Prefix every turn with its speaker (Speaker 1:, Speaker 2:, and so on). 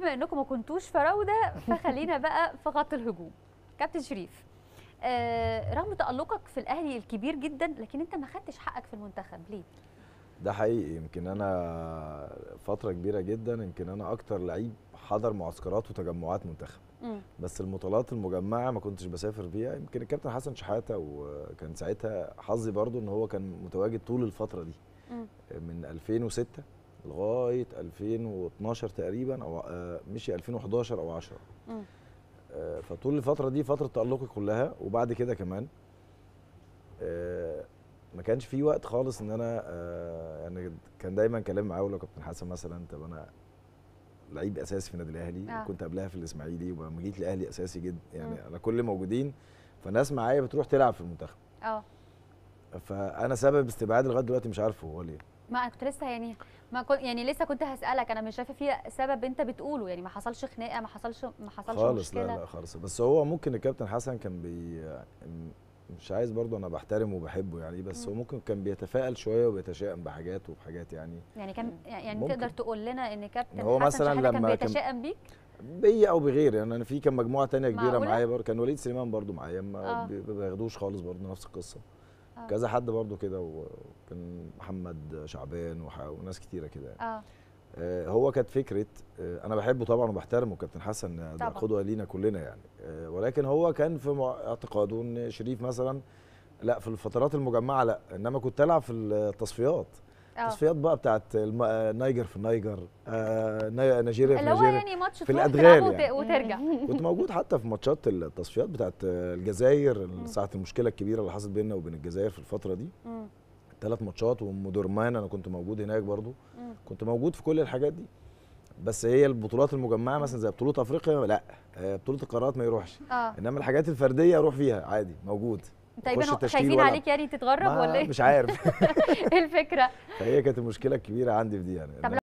Speaker 1: بما انكم ما كنتوش فراوده فخلينا بقى في خط الهجوم كابتن شريف آه رغم تالقك في الاهلي الكبير جدا لكن انت ما خدتش حقك في المنتخب ليه ده حقيقي يمكن انا فتره كبيره جدا يمكن انا اكتر لعيب حضر معسكرات وتجمعات منتخب مم. بس البطولات المجمعه ما كنتش بسافر بيها يمكن الكابتن حسن شحاته وكان ساعتها حظي برضو ان هو كان متواجد طول الفتره دي مم. من 2006 لغايه 2012 تقريبا او آه، مشي 2011 او 10 آه، فطول الفتره دي فتره تالقي كلها وبعد كده كمان آه، ما كانش في وقت خالص ان انا يعني كان دايما كلام معاه لو كابتن حسن مثلا طب انا لعيب اساسي في النادي الاهلي آه. كنت قبلها في الاسماعيلي ولما جيت الاهلي اساسي جدا يعني م. انا كل موجودين فناس معايا بتروح تلعب في المنتخب اه فانا سبب استبعاد لغايه دلوقتي مش عارفه هو ليه ما كنت لسه يعني ما كنت يعني لسه كنت هسالك انا مش شايفه في سبب انت بتقوله يعني ما حصلش خناقه ما حصلش ما حصلش خالص مشكلة. لا لا خالص بس هو ممكن الكابتن حسن كان بي مش عايز برضه انا بحترمه وبحبه يعني بس م. هو ممكن كان بيتفائل شويه وبيتشائم بحاجات وبحاجات يعني يعني كان يعني ممكن. تقدر تقول لنا ان كابتن هو حسن مثلا لما كان بيتشائم بيك بيا او بغير يعني انا في كان مجموعه تانية كبيره معايا برضه كان وليد سليمان برضه معايا ما آه. بياخدوش خالص برضه نفس القصه آه. كذا حد برضو كده وكان محمد شعبان وناس كتيره كده يعني. آه. آه هو كانت فكره آه انا بحبه طبعا وبحترمه كابتن حسن آه، ده قدوه لينا كلنا يعني آه ولكن هو كان في اعتقاده ان شريف مثلا لا في الفترات المجمعه لا انما كنت العب في التصفيات آه. تصفيات بقى بتاعت آه، نايجر في النايجر آه،, آه نيجيريا في نيجيريا يعني ماتش في الادغال يعني. وترجع كنت موجود حتى في ماتشات التصفيات بتاعت الجزائر ساعه المشكله الكبيره اللي حصلت بيننا وبين الجزائر في الفتره دي ثلاث ماتشات ومدرمان انا كنت موجود هناك برضو كنت موجود في كل الحاجات دي بس هي البطولات المجمعه مثلا زي بطوله افريقيا لا بطوله القارات ما يروحش آه. انما الحاجات الفرديه اروح فيها عادي موجود طيب خايفين عليك يعني تتغرب ولا ايه؟ مش عارف ايه الفكره؟ فهي كانت المشكله الكبيره عندي في دي يعني